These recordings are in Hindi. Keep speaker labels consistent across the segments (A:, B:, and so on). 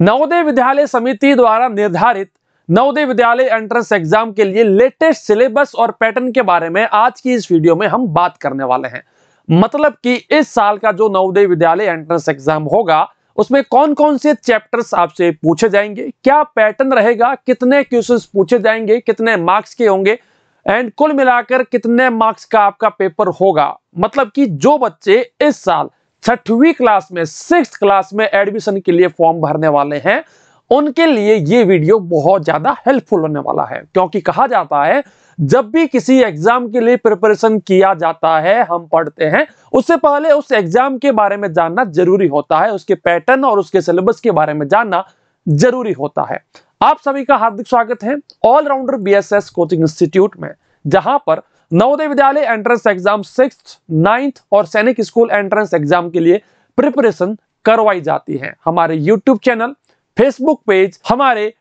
A: नवोदय विद्यालय समिति द्वारा निर्धारित नवोदय विद्यालय एंट्रेंस एग्जाम के लिए लेटेस्ट सिलेबस और पैटर्न के बारे में आज की इस वीडियो में हम बात करने वाले हैं मतलब कि इस साल का जो नवोदय विद्यालय एंट्रेंस एग्जाम होगा उसमें कौन कौन से चैप्टर्स आपसे पूछे जाएंगे क्या पैटर्न रहेगा कितने क्वेश्चन पूछे जाएंगे कितने मार्क्स के होंगे एंड कुल मिलाकर कितने मार्क्स का आपका पेपर होगा मतलब कि जो बच्चे इस साल छठवीं क्लास में सिक्स क्लास में एडमिशन के लिए फॉर्म भरने वाले हैं उनके लिए ये वीडियो बहुत ज्यादा हेल्पफुल होने वाला है क्योंकि कहा जाता है जब भी किसी एग्जाम के लिए प्रिपरेशन किया जाता है हम पढ़ते हैं उससे पहले उस एग्जाम के बारे में जानना जरूरी होता है उसके पैटर्न और उसके सिलेबस के बारे में जानना जरूरी होता है आप सभी का हार्दिक स्वागत है ऑलराउंडर बी कोचिंग इंस्टीट्यूट में जहां पर नवोदय विद्यालय एंट्रेंस एग्जाम सिक्स नाइन्थ और सैनिक स्कूल एंट्रेंस एग्जाम के लिए प्रिपरेशन करवाई जाती है हमारे यूट्यूब चैनल फेसबुक पेज हमारे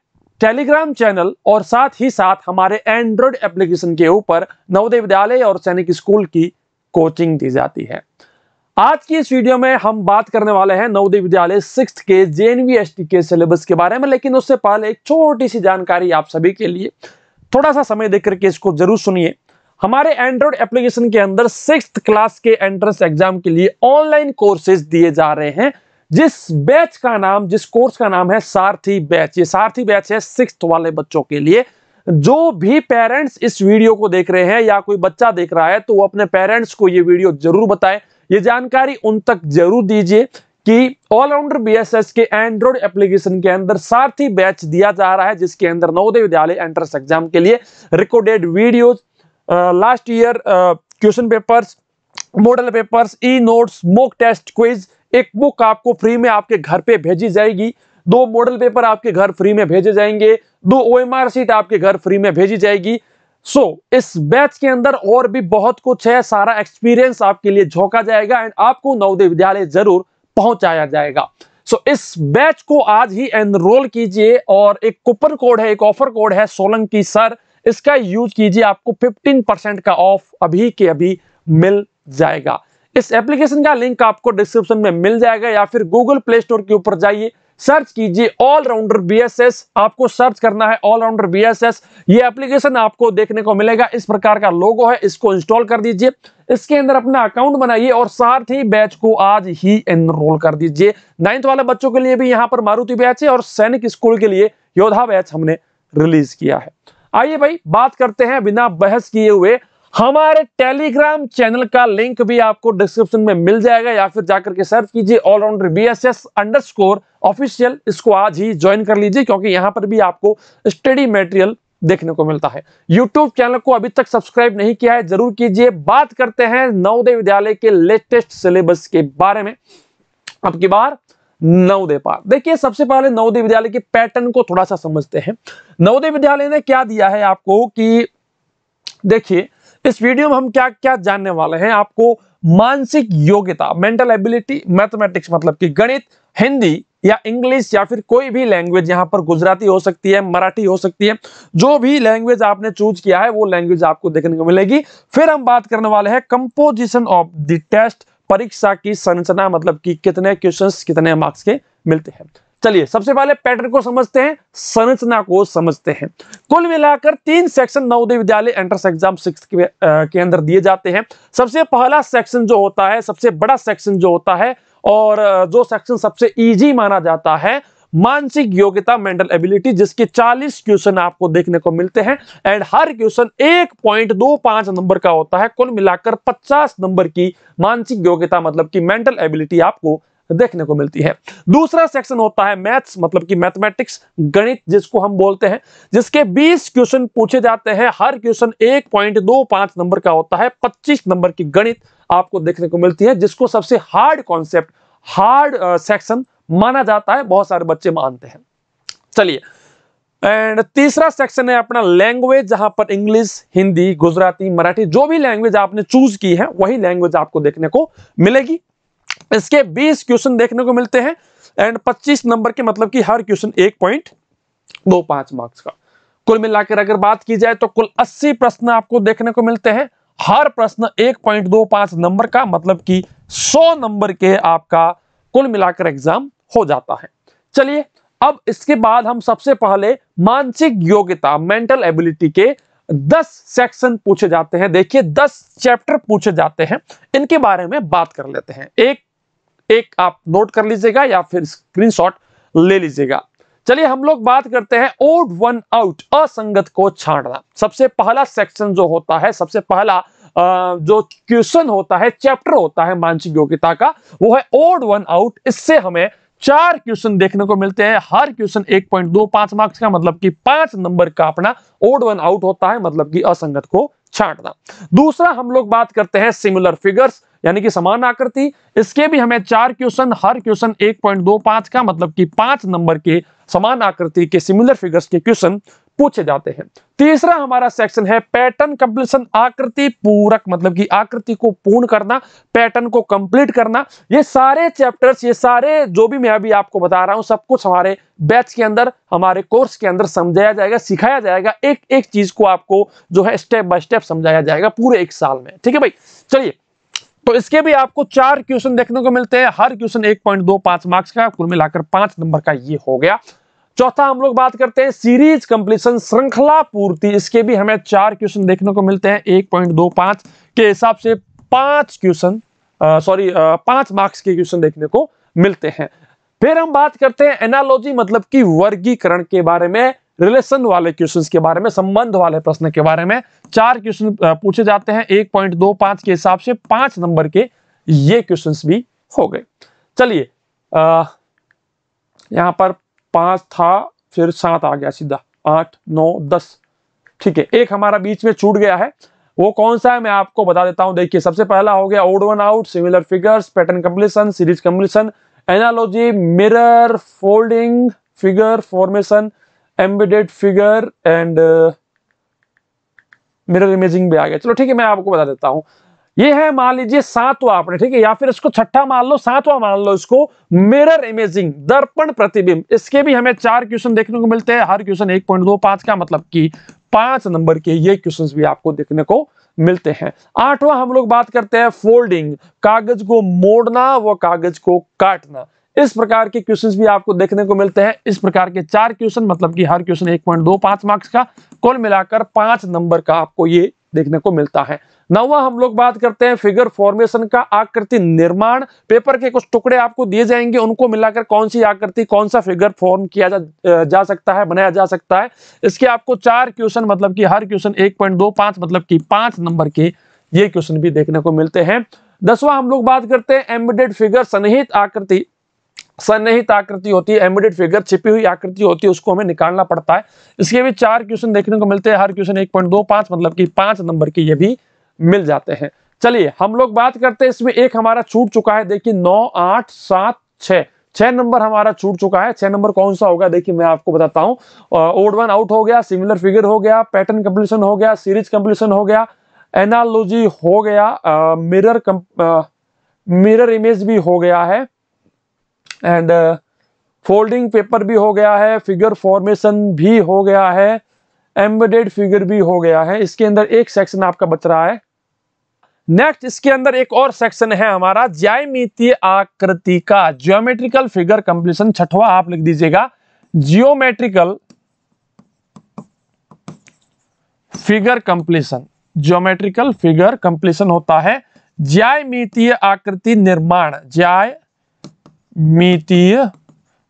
A: टेलीग्राम चैनल और साथ ही साथ हमारे एंड्रॉयड एप्लीकेशन के ऊपर नवोदय विद्यालय और सैनिक स्कूल की कोचिंग दी जाती है आज की इस वीडियो में हम बात करने वाले हैं नवोदय विद्यालय सिक्स के जेएनवीएसटी के सिलेबस के बारे में लेकिन उससे पहले एक छोटी सी जानकारी आप सभी के लिए थोड़ा सा समय देख करके इसको जरूर सुनिए हमारे एंड्रॉइड एप्लीकेशन के अंदर सिक्स क्लास के एंट्रेंस एग्जाम के लिए ऑनलाइन कोर्सेज दिए जा रहे हैं जिस बैच का नाम जिस कोर्स का नाम है सारथी बैच ये सारथी बैच है सिक्स वाले बच्चों के लिए जो भी पेरेंट्स इस वीडियो को देख रहे हैं या कोई बच्चा देख रहा है तो वो अपने पेरेंट्स को ये वीडियो जरूर बताएं ये जानकारी उन तक जरूर दीजिए कि ऑलराउंडर बीएसएस के एंड्रॉइड एप्लीकेशन के अंदर सारथी बैच दिया जा रहा है जिसके अंदर नवोदय विद्यालय एंट्रेंस एग्जाम के लिए recorded videos last year question papers model papers e notes mock test quiz एक बुक आपको फ्री में आपके घर पे भेजी जाएगी दो मॉडल पेपर आपके घर फ्री में भेजे जाएंगे दो ओ सीट आपके घर फ्री में भेजी जाएगी सो so, इस बैच के अंदर और भी बहुत कुछ है सारा एक्सपीरियंस आपके लिए झोंका जाएगा एंड आपको नवोदय विद्यालय जरूर पहुंचाया जाएगा सो so, इस बैच को आज ही एनरोल कीजिए और एक कूपन कोड है एक ऑफर कोड है सोलंकी सर इसका यूज कीजिए आपको 15% का ऑफ अभी के अभी मिल जाएगा इस एप्लीकेशन का लिंक आपको डिस्क्रिप्शन में मिल जाएगा या फिर गूगल प्ले स्टोर के ऊपर जाइए सर्च कीजिए ऑलराउंडर बीएसएस आपको सर्च करना है ऑलराउंडर बीएसएस ये एप्लीकेशन आपको देखने को मिलेगा इस प्रकार का लोगो है इसको इंस्टॉल कर दीजिए इसके अंदर अपना अकाउंट बनाइए और साथ ही बैच को आज ही एनरोल कर दीजिए नाइन्थ वाले बच्चों के लिए भी यहां पर मारुति बैच है और सैनिक स्कूल के लिए योद्धा बैच हमने रिलीज किया है आइए भाई बात करते हैं बिना बहस किए हुए हमारे टेलीग्राम चैनल का लिंक भी आपको डिस्क्रिप्शन में मिल जाएगा या फिर जाकर के सर्च कीजिए all rounder B S S underscore official इसको आज ही ज्वाइन कर लीजिए क्योंकि यहां पर भी आपको स्टडी मटेरियल देखने को मिलता है यूट्यूब चैनल को अभी तक सब्सक्राइब नहीं किया है जरूर कीजिए बात करते हैं नवोदय विद्यालय के लेटेस्ट सिलेबस के बारे में अब की बार नवोदय देखिए सबसे पहले नवोदय विद्यालय के पैटर्न को थोड़ा सा समझते हैं नवोदय विद्यालय ने क्या दिया है आपको कि देखिए इस वीडियो में हम क्या क्या जानने वाले हैं आपको मानसिक योग्यता मेंटल एबिलिटी मैथमेटिक्स मतलब कि गणित हिंदी या इंग्लिश या फिर कोई भी लैंग्वेज यहां पर गुजराती हो सकती है मराठी हो सकती है जो भी लैंग्वेज आपने चूज किया है वो लैंग्वेज आपको देखने को मिलेगी फिर हम बात करने वाले हैं कंपोजिशन ऑफ द टेस्ट परीक्षा की संरचना मतलब कि कितने क्वेश्चंस कितने मार्क्स के मिलते हैं चलिए सबसे पहले पैटर्न को समझते हैं संरचना को समझते हैं कुल मिलाकर तीन सेक्शन नवोदय विद्यालय एंट्रेंस एग्जाम सिक्स के, के अंदर दिए जाते हैं सबसे पहला सेक्शन जो होता है सबसे बड़ा सेक्शन जो होता है और जो सेक्शन सबसे इजी माना जाता है मानसिक योग्यता मेंटल एबिलिटी जिसके 40 क्वेश्चन आपको देखने को मिलते हैं एंड हर क्वेश्चन एक पॉइंट दो पांच नंबर का होता है कुल मिलाकर 50 नंबर की मानसिक योग्यता मतलब कि मेंटल एबिलिटी आपको देखने को मिलती है दूसरा सेक्शन होता है मैथ्स मतलब कि मैथमेटिक्स गणित जिसको हम बोलते हैं जिसके 20 क्वेश्चन पूछे जाते हैं हर क्वेश्चन एक पॉइंट दो पांच नंबर का होता है 25 नंबर की गणित आपको देखने को मिलती है जिसको सबसे हार्ड कॉन्सेप्ट हार्ड सेक्शन माना जाता है बहुत सारे बच्चे मानते हैं चलिए एंड तीसरा सेक्शन है अपना लैंग्वेज जहां पर इंग्लिश हिंदी गुजराती मराठी जो भी लैंग्वेज आपने चूज की है वही लैंग्वेज आपको देखने को मिलेगी इसके 20 क्वेश्चन देखने को मिलते हैं एंड 25 नंबर के मतलब कि हर क्वेश्चन एक पॉइंट दो पांच मार्क्स का कुल मिलाकर अगर बात की जाए तो कुल 80 प्रश्न आपको देखने को मिलते हैं हर प्रश्न एक पॉइंट दो पांच नंबर का मतलब कि सौ नंबर के आपका कुल मिलाकर एग्जाम हो जाता है चलिए अब इसके बाद हम सबसे पहले मानसिक योग्यता मेंटल एबिलिटी के 10 सेक्शन पूछे जाते हैं देखिए 10 चैप्टर पूछे जाते हैं इनके बारे में बात कर लेते हैं एक एक आप नोट कर लीजिएगा या फिर स्क्रीनशॉट ले लीजिएगा चलिए हम लोग बात करते हैं ओड वन आउट असंगत को छाड़ना सबसे पहला सेक्शन जो होता है सबसे पहला जो क्वेश्चन होता है चैप्टर होता है मानसिक योग्यता का वो है ओड वन आउट इससे हमें चार क्वेश्चन देखने को मिलते हैं हर क्वेश्चन एक पॉइंट दो पांच मार्क्स का मतलब कि पांच नंबर का अपना ओड वन आउट होता है मतलब कि असंगत को छांटना दूसरा हम लोग बात करते हैं सिमिलर फिगर्स यानी कि समान आकृति इसके भी हमें चार क्वेश्चन हर क्वेश्चन एक पॉइंट दो पांच का मतलब कि पांच नंबर के समान आकृति के सिमिलर फिगर्स के क्वेश्चन पूछे जाते हैं तीसरा हमारा सेक्शन है पैटर्न कंप्लीशन आकृति पूरक मतलब कि आकृति को पूर्ण करना पैटर्न को कंप्लीट करना ये सारे चैप्टर्स ये सारे जो भी मैं अभी आपको बता रहा हूं सब कुछ हमारे बैच के अंदर हमारे कोर्स के अंदर समझाया जाएगा सिखाया जाएगा एक एक चीज को आपको जो है स्टेप बाय स्टेप समझाया जाएगा पूरे एक साल में ठीक है भाई चलिए तो इसके भी आपको चार क्वेश्चन देखने को मिलते हैं हर क्वेश्चन एक पॉइंट दो पांच मार्क्स का कुल मिलाकर पांच नंबर का ये हो गया चौथा हम लोग बात करते हैं सीरीज कंप्लीशन श्रृंखला पूर्ति इसके भी हमें चार क्वेश्चन देखने को मिलते हैं एक पॉइंट दो पांच के हिसाब से पांच क्वेश्चन सॉरी पांच मार्क्स के क्वेश्चन देखने को मिलते हैं फिर हम बात करते हैं एनालॉजी मतलब कि वर्गीकरण के बारे में रिलेशन वाले क्वेश्चन के बारे में संबंध वाले प्रश्न के बारे में चार क्वेश्चन पूछे जाते हैं एक पॉइंट दो पांच के हिसाब से पांच नंबर के ये क्वेश्चन भी हो गए चलिए यहां पर पांच था फिर सात आ गया सीधा आठ नौ दस ठीक है एक हमारा बीच में छूट गया है वो कौन सा है मैं आपको बता देता हूं देखिए सबसे पहला हो गया odd one out similar figures pattern completion series completion analogy mirror folding figure formation embedded figure and mirror imaging भी आ गया चलो ठीक है मैं आपको बता देता हूँ ये है मान लीजिए सातवा आपने ठीक है या फिर इसको छठा मान लो सातवा मान लो इसको मिरर इमेजिंग दर्पण प्रतिबिंब इसके भी हमें चार क्वेश्चन देखने को मिलते हैं हर क्वेश्चन एक पॉइंट दो पांच का मतलब कि पांच नंबर के ये क्वेश्चंस भी आपको देखने को मिलते हैं आठवां हम लोग बात करते हैं फोल्डिंग कागज को मोड़ना व कागज को काटना इस प्रकार के क्वेश्चंस भी आपको देखने को मिलते हैं इस प्रकार के चार क्वेश्चन मतलब कि हर क्वेश्चन एक पॉइंट दो पांच मार्क्स का कुल मिलाकर पांच नंबर का आपको ये देखने को मिलता है नवा हम लोग बात करते हैं फिगर फॉर्मेशन का आकृति निर्माण पेपर के कुछ टुकड़े आपको दिए जाएंगे उनको मिलाकर कौन सी आकृति कौन सा फिगर फॉर्म किया जा, जा सकता है बनाया जा सकता है इसके आपको चार क्वेश्चन मतलब कि हर क्वेश्चन एक पॉइंट दो पांच मतलब कि पांच नंबर के ये क्वेश्चन भी देखने को मिलते हैं दसवां हम लोग बात करते हैं एम्बेडेड फिगर सनहित आकृति सन्निहित आकृति होती है एमिडेड फिगर छिपी हुई आकृति होती है उसको हमें निकालना पड़ता है इसके भी चार क्वेश्चन देखने को मिलते हैं हर क्वेश्चन एक पॉइंट दो पांच मतलब कि पांच नंबर के ये भी मिल जाते हैं चलिए हम लोग बात करते हैं इसमें एक हमारा छूट चुका है देखिए नौ आठ सात छह छह नंबर हमारा छूट चुका है छह नंबर कौन सा होगा देखिए मैं आपको बताता हूँ ओड वन आउट हो गया सिमिलर फिगर हो गया पैटर्न कंप्लीशन हो गया सीरीज कंप्लीशन हो गया एनालॉजी हो गया मिरर मिरर इमेज भी हो गया है एंड फोल्डिंग पेपर भी हो गया है फिगर फॉर्मेशन भी हो गया है एम्बेडेड फिगर भी हो गया है इसके अंदर एक सेक्शन आपका बच रहा है नेक्स्ट इसके अंदर एक और सेक्शन है हमारा ज्यामितीय आकृति का ज्योमेट्रिकल फिगर कंप्लीशन छठवा आप लिख दीजिएगा geometrical figure completion geometrical figure completion होता है ज्यामितीय आकृति निर्माण ज्याय मितीय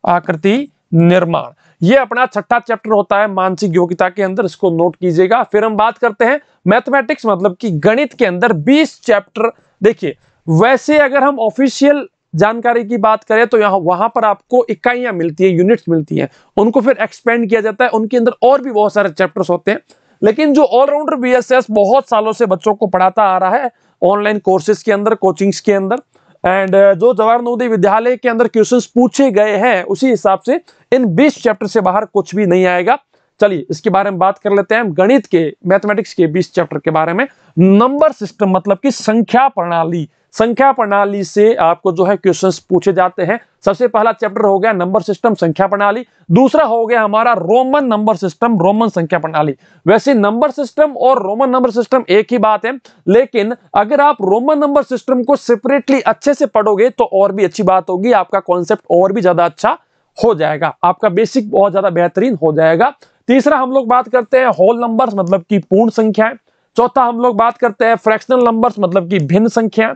A: आकृति निर्माण ये अपना छठा चैप्टर होता है मानसिक योग्यता के अंदर इसको नोट कीजिएगा फिर हम बात करते हैं मैथमेटिक्स मतलब कि गणित के अंदर 20 चैप्टर देखिए वैसे अगर हम ऑफिशियल जानकारी की बात करें तो यहां वहां पर आपको इकाइयां मिलती है यूनिट्स मिलती हैं उनको फिर एक्सपेंड किया जाता है उनके अंदर और भी बहुत सारे चैप्टर्स होते हैं लेकिन जो ऑलराउंडर बी बहुत सालों से बच्चों को पढ़ाता आ रहा है ऑनलाइन कोर्सेज के अंदर कोचिंग्स के अंदर एंड uh, जो जवाहर नवोदय विद्यालय के अंदर क्वेश्चंस पूछे गए हैं उसी हिसाब से इन 20 चैप्टर से बाहर कुछ भी नहीं आएगा चलिए इसके बारे में बात कर लेते हैं हम गणित के मैथमेटिक्स के 20 चैप्टर के बारे में नंबर सिस्टम मतलब कि संख्या प्रणाली संख्या प्रणाली से आपको जो है क्वेश्चंस पूछे जाते हैं सबसे पहला चैप्टर हो गया नंबर सिस्टम संख्या प्रणाली दूसरा हो गया हमारा रोमन नंबर सिस्टम रोमन संख्या प्रणाली वैसे नंबर सिस्टम और रोमन नंबर सिस्टम एक ही बात है लेकिन अगर आप रोमन नंबर सिस्टम को सेपरेटली अच्छे से पढ़ोगे तो और भी अच्छी बात होगी आपका कॉन्सेप्ट और भी ज्यादा अच्छा हो जाएगा आपका बेसिक बहुत ज्यादा बेहतरीन हो जाएगा तीसरा हम लोग बात करते हैं होल नंबर मतलब की पूर्ण संख्या चौथा हम लोग बात करते हैं फ्रैक्शनल नंबर्स मतलब की भिन्न संख्याएं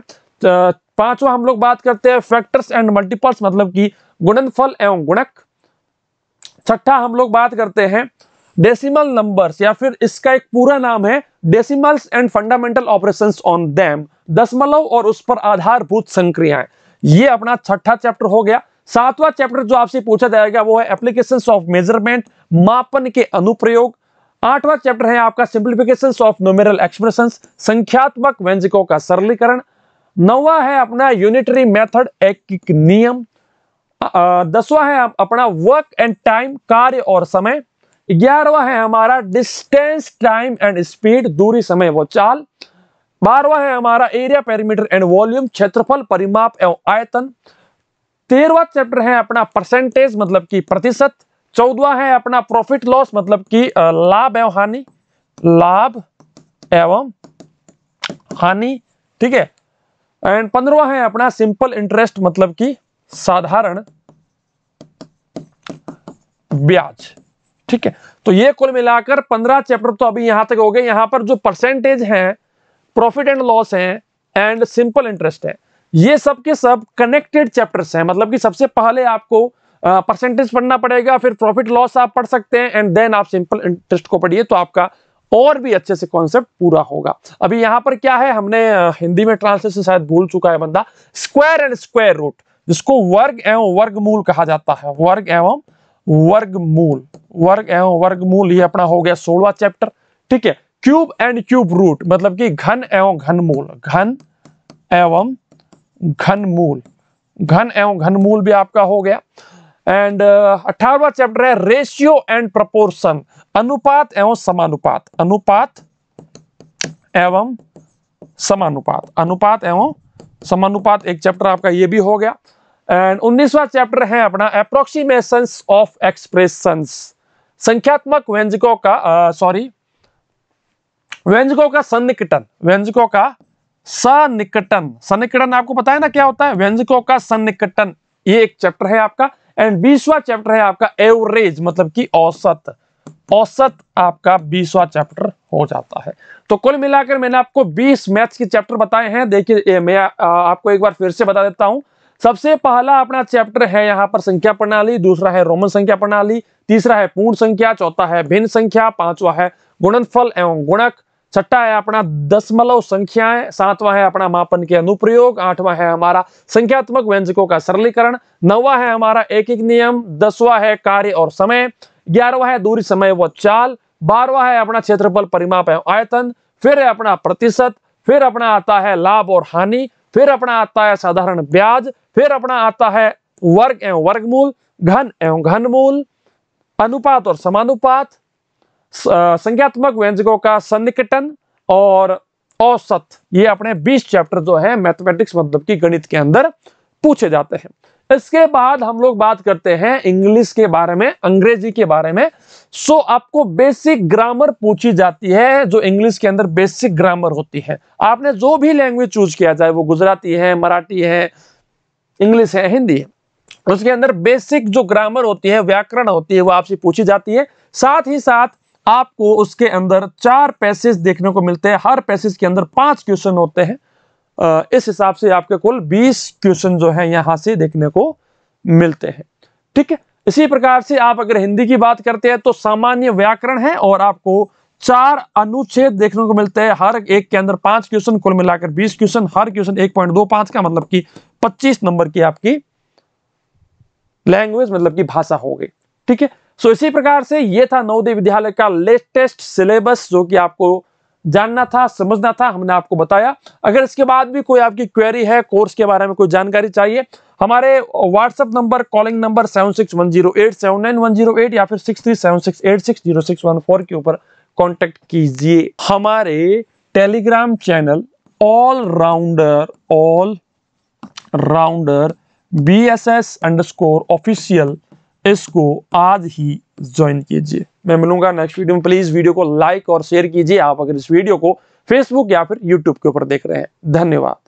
A: पांचवा हम लोग बात करते हैं फैक्टर्स एंड मल्टीपल्स मतलब कि गुणनफल एवं गुणक छठा हम लोग बात करते हैं डेसिमल नंबर्स या फिर इसका एक पूरा नाम है decimals and fundamental operations on them दशमलव और उस पर आधारभूत संक्रियाएं ये अपना छठा चैप्टर हो गया सातवां चैप्टर जो आपसे पूछा जाएगा वो है एप्लीकेशन ऑफ मेजरमेंट मापन के अनुप्रयोग आठवां चैप्टर है आपका सिंप्लीफिकेशन ऑफ न्यूमेरल एक्सप्रेशन संख्यात्मक व्यंजकों का सरलीकरण नौवा है अपना यूनिटरी मेथड एक नियम दसवा है अपना वर्क एंड टाइम कार्य और समय ग्यारहवा है हमारा डिस्टेंस टाइम एंड स्पीड दूरी समय वो चाल बारवा है हमारा एरिया पेरीमीटर एंड वॉल्यूम क्षेत्रफल परिमाप एवं आयतन तेरहवा चैप्टर है अपना परसेंटेज मतलब कि प्रतिशत चौदवा है अपना प्रॉफिट लॉस मतलब कि लाभ एवं हानि लाभ एवं हानि ठीक है एंड पंद्रवा है अपना सिंपल इंटरेस्ट मतलब कि साधारण ब्याज ठीक है तो ये कुल मिलाकर पंद्रह चैप्टर तो अभी यहां तक हो गए यहां पर जो परसेंटेज है प्रॉफिट एंड लॉस है एंड सिंपल इंटरेस्ट है ये सब के सब कनेक्टेड चैप्टर्स हैं मतलब कि सबसे पहले आपको परसेंटेज पढ़ना पड़ेगा फिर प्रॉफिट लॉस आप पढ़ सकते हैं एंड देन आप सिंपल इंटरेस्ट को पढ़िए तो आपका और भी अच्छे से कॉन्सेप्ट पूरा होगा अभी यहां पर क्या है हमने हिंदी में ट्रांसलेशन शायद भूल चुका है बंदा स्क्वायर एंड स्क्वायर रूट जिसको वर्ग एवं वर्गमूल कहा जाता है वर्ग एवं वर्गमूल वर्ग एवं वर्गमूल ये अपना हो गया सोलवा चैप्टर ठीक है क्यूब एंड क्यूब रूट मतलब कि घन एवं घनमूल घन एवं घनमूल घन एवं घनमूल भी आपका हो गया एंड अठारवा चैप्टर है रेशियो एंड प्रपोर्शन अनुपात एवं समानुपात अनुपात एवं समानुपात अनुपात एवं समानुपात एक चैप्टर आपका ये भी हो गया एंड उन्नीसवा चैप्टर है अपना अप्रोक्सीमेशन ऑफ एक्सप्रेशन संख्यात्मक व्यंजकों का सॉरी uh, व्यंजकों का सन्निकटन व्यंजकों का सनिकटन सनिकटन आपको पता है ना क्या होता है व्यंजकों का सन्निकटन ये एक चैप्टर है आपका एंड बीसवा चैप्टर है आपका एवरेज मतलब कि औसत औसत आपका बीसवा चैप्टर हो जाता है तो कुल मिलाकर मैंने आपको 20 मैथ्स के चैप्टर बताए हैं देखिए मैं आपको एक बार फिर से बता देता हूं सबसे पहला अपना चैप्टर है यहाँ पर संख्या प्रणाली दूसरा है रोमन संख्या प्रणाली तीसरा है पूर्ण संख्या चौथा है भिन्न संख्या पांचवा है गुणनफल एवं गुणक छठा है अपना दशमलव संख्याएं सातवां है अपना मापन के अनुप्रयोग आठवां है हमारा संख्यात्मक व्यंजकों का सरलीकरण नौवा है हमारा एक एक नियम दसवां है कार्य और समय ग्यारहवा है दूरी समय व चाल बारवा है अपना क्षेत्रफल परिमाप एवं आयतन फिर है अपना प्रतिशत फिर अपना आता है लाभ और हानि फिर अपना आता है साधारण ब्याज फिर अपना आता है वर्ग एवं वर्गमूल घन एवं घनमूल अनुपात और समानुपात संज्ञात्मक व्यंजकों का सन्निकटन और औसत ये अपने 20 चैप्टर जो है मैथमेटिक्स मतलब की गणित के अंदर पूछे जाते हैं इसके बाद हम लोग बात करते हैं इंग्लिश के बारे में अंग्रेजी के बारे में सो आपको बेसिक ग्रामर पूछी जाती है जो इंग्लिश के अंदर बेसिक ग्रामर होती है आपने जो भी लैंग्वेज चूज किया जाए वो गुजराती है मराठी है इंग्लिश है हिंदी है उसके अंदर बेसिक जो ग्रामर होती है व्याकरण होती है वो आपसे पूछी जाती है साथ ही साथ आपको उसके अंदर चार पैसेज देखने को मिलते हैं हर पैसेज के अंदर पांच क्वेश्चन होते हैं इस हिसाब से आपके कुल बीस क्वेश्चन जो है यहां से देखने को मिलते हैं ठीक है इसी प्रकार से आप अगर हिंदी की बात करते हैं तो सामान्य व्याकरण है और आपको चार अनुच्छेद देखने को मिलते हैं हर एक के अंदर पांच क्वेश्चन कुल मिलाकर बीस क्वेश्चन हर क्वेश्चन एक पॉइंट दो पांच का मतलब कि पच्चीस नंबर की आपकी लैंग्वेज मतलब की भाषा हो गई ठीक है सो इसी प्रकार से ये था नवोदय विद्यालय का लेटेस्ट सिलेबस जो कि आपको जानना था समझना था हमने आपको बताया अगर इसके बाद भी कोई आपकी क्वेरी है कोर्स के बारे में कोई जानकारी चाहिए हमारे WhatsApp number calling number seven six one zero eight seven nine one zero eight या फिर six three seven six eight six zero six one four के ऊपर कॉन्टेक्ट कीजिए हमारे Telegram channel all rounder all rounder B S S underscore official इसको आज ही ज्वाइन कीजिए मैं मिलूंगा नेक्स्ट वीडियो में प्लीज वीडियो को लाइक और शेयर कीजिए आप अगर इस वीडियो को फेसबुक या फिर यूट्यूब के ऊपर देख रहे हैं धन्यवाद